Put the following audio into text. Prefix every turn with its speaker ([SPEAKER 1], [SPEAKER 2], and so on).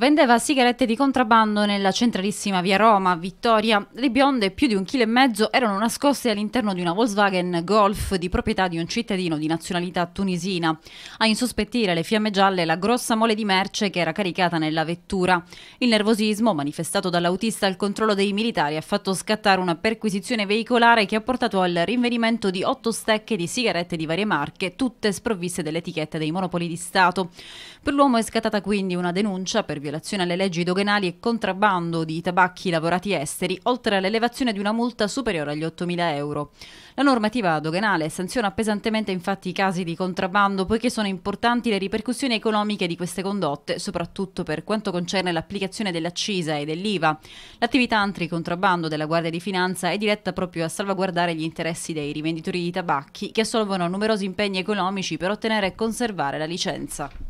[SPEAKER 1] Vendeva sigarette di contrabbando nella centralissima via Roma, Vittoria. Le bionde, più di un chilo e mezzo, erano nascoste all'interno di una Volkswagen Golf di proprietà di un cittadino di nazionalità tunisina. A insospettire le fiamme gialle la grossa mole di merce che era caricata nella vettura. Il nervosismo manifestato dall'autista al controllo dei militari ha fatto scattare una perquisizione veicolare che ha portato al rinvenimento di otto stecche di sigarette di varie marche, tutte sprovviste dell'etichetta dei monopoli di Stato. Per l'uomo è scattata quindi una denuncia per via violazione alle leggi doganali e contrabbando di tabacchi lavorati esteri, oltre all'elevazione di una multa superiore agli 8.000 euro. La normativa doganale sanziona pesantemente infatti i casi di contrabbando, poiché sono importanti le ripercussioni economiche di queste condotte, soprattutto per quanto concerne l'applicazione dell'accisa e dell'IVA. L'attività anticontrabbando della Guardia di Finanza è diretta proprio a salvaguardare gli interessi dei rivenditori di tabacchi, che assolvono numerosi impegni economici per ottenere e conservare la licenza.